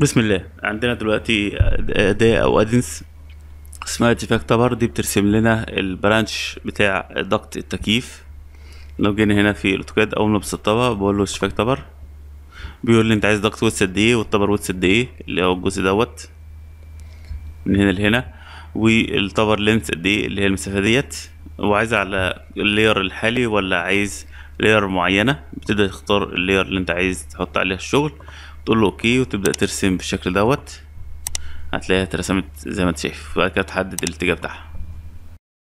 بسم الله عندنا دلوقتي أداة أو أدنس اسمها ديفاكت تبر دي بترسم لنا البرانش بتاع ضغط التكييف لو جينا هنا في الاوتوكاد أول ما بسطبها بقول له ديفاكت تبر بيقول لي أنت عايز ضغط ويتس قد إيه والتبر ويتس قد إيه اللي هو الجزء دوت من هنا لهنا والتبر لينث قد إيه اللي هي المسافة ديت وعايز على اللير الحالي ولا عايز لير معينة بتبدأ تختار اللير اللي أنت عايز تحط عليها الشغل تقول له اوكي وتبدا ترسم بالشكل دوت هتلاقيها اترسمت زي ما انت شايف وبعد كده تحدد الاتجاه بتاعها